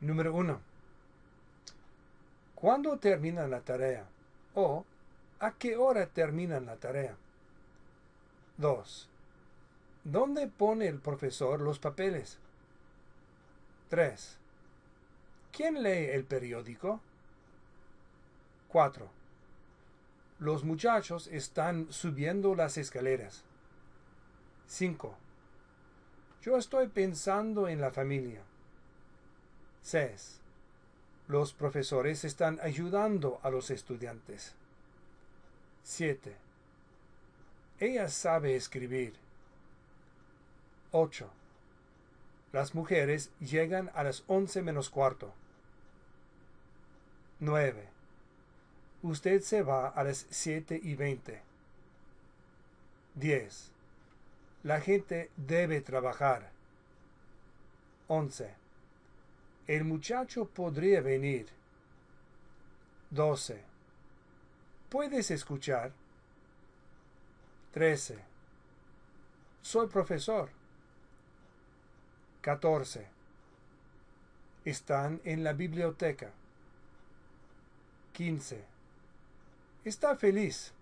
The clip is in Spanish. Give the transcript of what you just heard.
Número 1. ¿Cuándo terminan la tarea? ¿O a qué hora terminan la tarea? 2. ¿Dónde pone el profesor los papeles? 3. ¿Quién lee el periódico? 4. Los muchachos están subiendo las escaleras. 5. Yo estoy pensando en la familia. 6. Los profesores están ayudando a los estudiantes. 7. Ella sabe escribir. 8. Las mujeres llegan a las 11 menos cuarto. 9. Usted se va a las 7 y 20. 10. La gente debe trabajar. 11. El muchacho podría venir. 12. ¿Puedes escuchar? 13. Soy profesor. 14. Están en la biblioteca. 15. Está feliz.